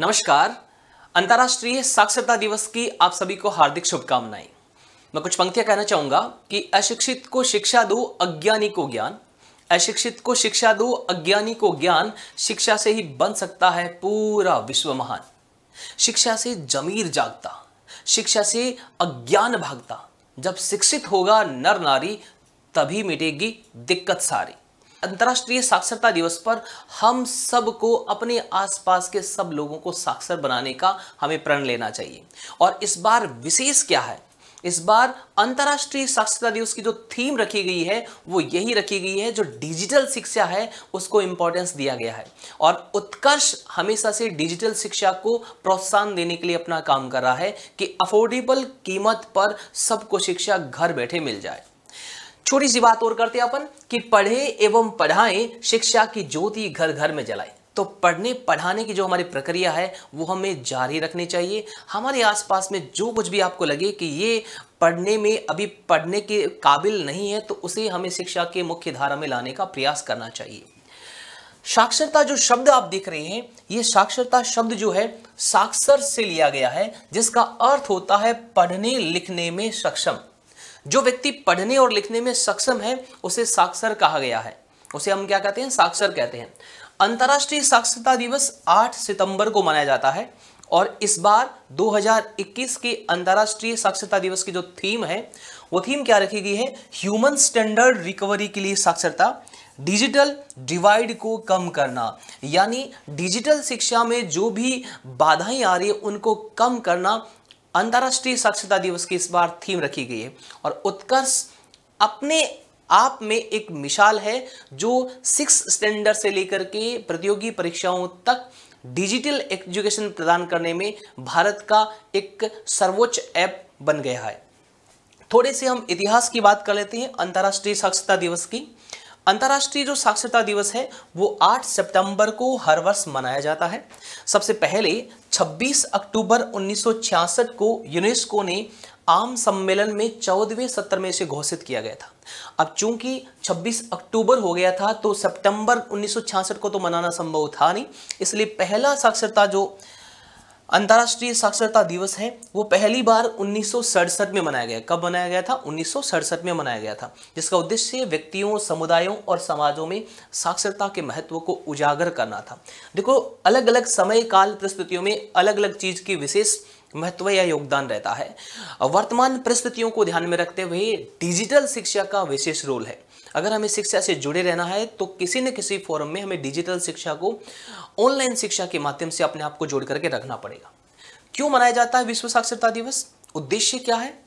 नमस्कार अंतर्राष्ट्रीय साक्षरता दिवस की आप सभी को हार्दिक शुभकामनाएं मैं कुछ पंक्तियां कहना चाहूंगा कि अशिक्षित को शिक्षा दो अज्ञानी को ज्ञान अशिक्षित को शिक्षा दो अज्ञानी को ज्ञान शिक्षा से ही बन सकता है पूरा विश्व महान शिक्षा से जमीर जागता शिक्षा से अज्ञान भागता जब शिक्षित होगा नर नारी तभी मिटेगी दिक्कत सारी अंतर्राष्ट्रीय साक्षरता दिवस पर हम सबको अपने आसपास के सब लोगों को साक्षर बनाने का हमें प्रण लेना चाहिए और इस बार विशेष क्या है इस बार अंतर्राष्ट्रीय साक्षरता दिवस की जो थीम रखी गई है वो यही रखी गई है जो डिजिटल शिक्षा है उसको इम्पोर्टेंस दिया गया है और उत्कर्ष हमेशा से डिजिटल शिक्षा को प्रोत्साहन देने के लिए अपना काम कर रहा है कि अफोर्डेबल कीमत पर सबको शिक्षा घर बैठे मिल जाए छोटी सी बात और करते अपन कि पढ़े एवं पढ़ाएं शिक्षा की ज्योति घर घर में जलाएं तो पढ़ने पढ़ाने की जो हमारी प्रक्रिया है वो हमें जारी रखनी चाहिए हमारे आसपास में जो कुछ भी आपको लगे कि ये पढ़ने में अभी पढ़ने के काबिल नहीं है तो उसे हमें शिक्षा के मुख्य धारा में लाने का प्रयास करना चाहिए साक्षरता जो शब्द आप देख रहे हैं ये साक्षरता शब्द जो है साक्षर से लिया गया है जिसका अर्थ होता है पढ़ने लिखने में सक्षम जो व्यक्ति पढ़ने और लिखने में सक्षम है उसे साक्षर कहा गया है उसे हम क्या कहते हैं साक्षर कहते हैं अंतर्राष्ट्रीय साक्षरता दिवस 8 सितंबर को मनाया जाता है और इस बार 2021 के अंतर्राष्ट्रीय साक्षरता दिवस की जो थीम है वो थीम क्या रखी गई है ह्यूमन स्टैंडर्ड रिकवरी के लिए साक्षरता डिजिटल डिवाइड को कम करना यानी डिजिटल शिक्षा में जो भी बाधाएं आ रही है उनको कम करना अंतर्राष्ट्रीय साक्षरता दिवस की इस बार थीम रखी गई है और उत्कर्ष अपने आप में एक मिसाल है जो सिक्स स्टैंडर्ड से लेकर के प्रतियोगी परीक्षाओं तक डिजिटल एजुकेशन प्रदान करने में भारत का एक सर्वोच्च ऐप बन गया है थोड़े से हम इतिहास की बात कर लेते हैं अंतर्राष्ट्रीय साक्षरता दिवस की अंतर्राष्ट्रीय जो साक्षरता दिवस है वो 8 सितंबर को हर वर्ष मनाया जाता है सबसे पहले 26 अक्टूबर 1966 को यूनेस्को ने आम सम्मेलन में चौदहवें सत्र में इसे घोषित किया गया था अब चूंकि 26 अक्टूबर हो गया था तो सितंबर 1966 को तो मनाना संभव था नहीं इसलिए पहला साक्षरता जो अंतर्राष्ट्रीय साक्षरता दिवस है वो पहली बार उन्नीस में मनाया गया कब मनाया गया था उन्नीस में मनाया गया था जिसका उद्देश्य व्यक्तियों समुदायों और समाजों में साक्षरता के महत्व को उजागर करना था देखो अलग अलग समय काल परिस्थितियों में अलग अलग चीज़ की विशेष महत्व या योगदान रहता है वर्तमान परिस्थितियों को ध्यान में रखते हुए डिजिटल शिक्षा का विशेष रोल है अगर हमें शिक्षा से जुड़े रहना है तो किसी न किसी फॉरम में हमें डिजिटल शिक्षा को ऑनलाइन शिक्षा के माध्यम से अपने आप को जोड़ करके रखना पड़ेगा क्यों मनाया जाता है विश्व साक्षरता दिवस उद्देश्य क्या है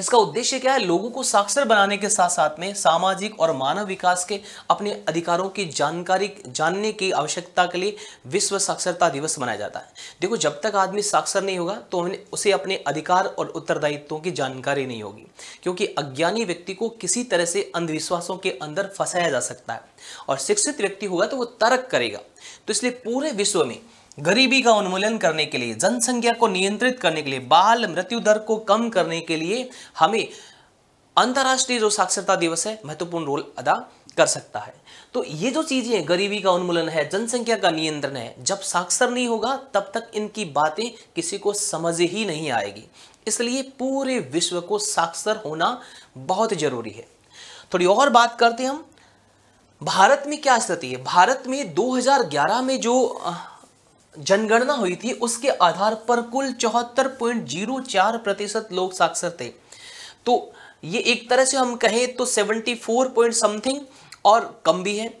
इसका उद्देश्य क्या है लोगों को साक्षर बनाने के साथ साथ में सामाजिक और मानव विकास के अपने अधिकारों की जानकारी जानने की आवश्यकता के लिए विश्व साक्षरता दिवस मनाया जाता है देखो जब तक आदमी साक्षर नहीं होगा तो उसे अपने अधिकार और उत्तरदायित्वों की जानकारी नहीं होगी क्योंकि अज्ञानी व्यक्ति को किसी तरह से अंधविश्वासों के अंदर फंसाया जा सकता है और शिक्षित व्यक्ति होगा तो वो तर्क करेगा तो इसलिए पूरे विश्व में गरीबी का उन्मूलन करने के लिए जनसंख्या को नियंत्रित करने के लिए बाल मृत्यु दर को कम करने के लिए हमें अंतर्राष्ट्रीय जो साक्षरता दिवस है महत्वपूर्ण रोल अदा कर सकता है तो ये जो चीज़ें गरीबी का उन्मूलन है जनसंख्या का नियंत्रण है जब साक्षर नहीं होगा तब तक इनकी बातें किसी को समझ ही नहीं आएगी इसलिए पूरे विश्व को साक्षर होना बहुत जरूरी है थोड़ी और बात करते हम भारत में क्या स्थिति है भारत में 2011 में जो जनगणना हुई थी उसके आधार पर कुल चौहत्तर पॉइंट जीरो चार प्रतिशत लोग साक्षर थे तो ये एक तरह से हम कहें तो सेवेंटी फोर पॉइंट समथिंग और कम भी है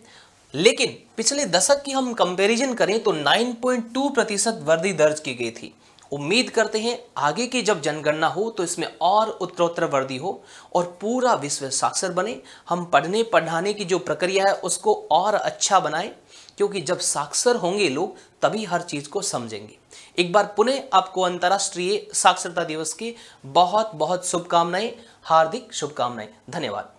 लेकिन पिछले दशक की हम कंपैरिजन करें तो 9.2 प्रतिशत वृद्धि दर्ज की गई थी उम्मीद करते हैं आगे की जब जनगणना हो तो इसमें और उत्तरोत्तर वृद्धि हो और पूरा विश्व साक्षर बने हम पढ़ने पढ़ाने की जो प्रक्रिया है उसको और अच्छा बनाएं क्योंकि जब साक्षर होंगे लोग तभी हर चीज़ को समझेंगे एक बार पुनः आपको अंतर्राष्ट्रीय साक्षरता दिवस की बहुत बहुत शुभकामनाएं हार्दिक शुभकामनाएं धन्यवाद